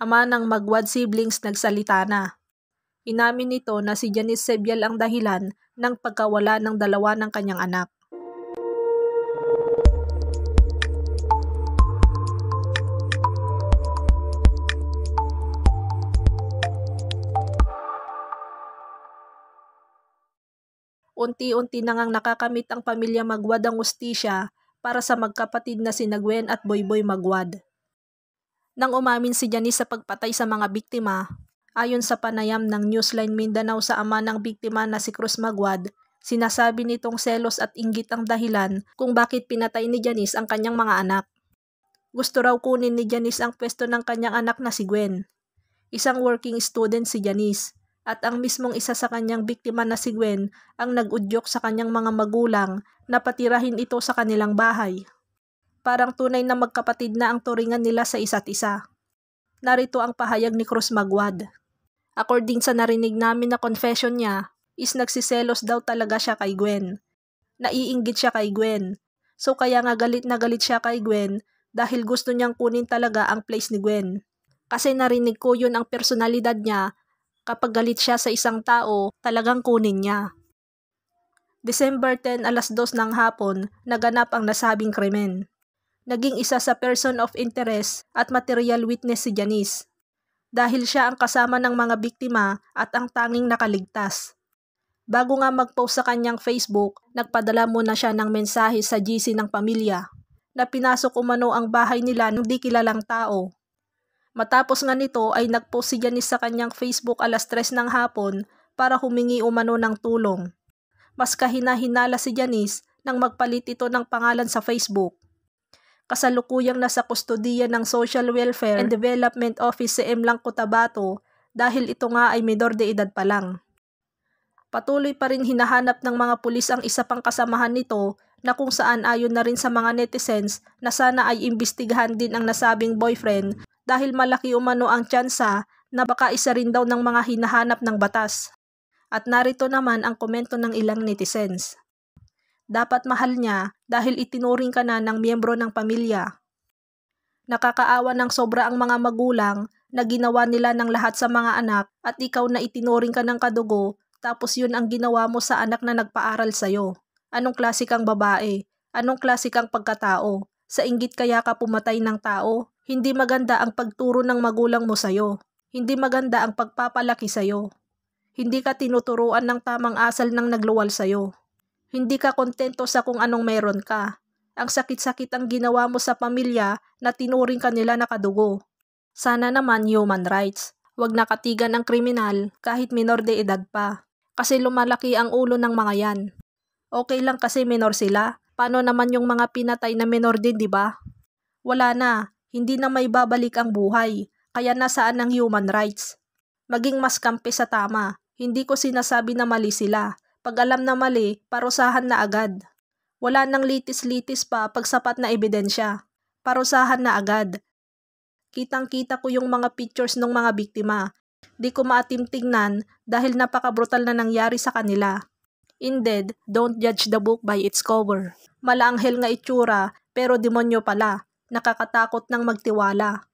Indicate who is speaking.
Speaker 1: ama ng magwad siblings nagsalita na. Inamin nito na si Janice Sebial ang dahilan ng pagkawala ng dalawa ng kanyang anak. Unti-unti nang ngang nakakamit ang pamilya Magwad ang ustisya para sa magkapatid na si Nagwen at Boyboy Magwad nang umamin si Janice sa pagpatay sa mga biktima. Ayon sa panayam ng Newsline Mindanao sa ama ng biktima na si Cruz Maguad, sinasabi nitong selos at inggit ang dahilan kung bakit pinatay ni Janice ang kanyang mga anak. Gusto raw kunin ni Janice ang pwesto ng kanyang anak na si Gwen. Isang working student si Janice at ang mismong isa sa kanyang biktima na si Gwen ang nag nagudyok sa kanyang mga magulang na patirahin ito sa kanilang bahay. Parang tunay na magkapatid na ang turingan nila sa isa't isa. Narito ang pahayag ni Cruz Maguad. According sa narinig namin na confession niya, is nagsiselos daw talaga siya kay Gwen. Naiinggit siya kay Gwen. So kaya nga galit na galit siya kay Gwen dahil gusto niyang kunin talaga ang place ni Gwen. Kasi narinig ko yun ang personalidad niya, kapag galit siya sa isang tao, talagang kunin niya. December 10 alas 2 ng hapon, naganap ang nasabing krimen naging isa sa person of interest at material witness si Janice dahil siya ang kasama ng mga biktima at ang tanging nakaligtas. Bago nga mag-post sa kanyang Facebook, nagpadala muna siya ng mensahe sa GC ng pamilya na pinasok umano ang bahay nila ng di kilalang tao. Matapos nga nito ay nagpost si Janice sa kanyang Facebook alas 3 ng hapon para humingi umano ng tulong. Mas kahinahinala si Janice nang magpalit ito ng pangalan sa Facebook kasalukuyang nasa kustodiya ng Social Welfare and Development Office sa Emlang Cotabato dahil ito nga ay minor de edad pa lang. Patuloy pa rin hinahanap ng mga pulis ang isa pang kasamahan nito na kung saan ayon na rin sa mga netizens na sana ay imbestigahan din ang nasabing boyfriend dahil malaki umano ang tsansa na baka isa rin daw ng mga hinahanap ng batas. At narito naman ang komento ng ilang netizens. Dapat mahal niya dahil itinuring ka na ng miyembro ng pamilya. Nakakaawa ng sobra ang mga magulang na ginawa nila ng lahat sa mga anak at ikaw na itinuring ka ng kadugo tapos yun ang ginawa mo sa anak na nagpaaral sa'yo. Anong klasikang babae? Anong klasikang pagkatao? Sa inggit kaya ka pumatay ng tao? Hindi maganda ang pagturo ng magulang mo sa'yo. Hindi maganda ang pagpapalaki sa'yo. Hindi ka tinuturuan ng tamang asal ng nagluwal sa'yo. Hindi ka kontento sa kung anong meron ka. Ang sakit-sakit ang ginawa mo sa pamilya na tinuring kanila na kadugo. Sana naman human rights. Huwag nakatigan ang kriminal kahit minor de edad pa. Kasi lumalaki ang ulo ng mga yan. Okay lang kasi minor sila. Paano naman yung mga pinatay na minor din, di ba? Wala na. Hindi na may babalik ang buhay. Kaya nasaan ang human rights? Maging mas kampi sa tama. Hindi ko sinasabi na mali sila. Pag alam na mali, parusahan na agad. Wala nang litis-litis pa pag sapat na ebidensya. Parusahan na agad. Kitang-kita ko yung mga pictures ng mga biktima. Di ko maatim tingnan dahil napaka-brutal na nangyari sa kanila. Indeed, don't judge the book by its cover. Malaanghel nga itsura pero demonyo pala. Nakakatakot ng magtiwala.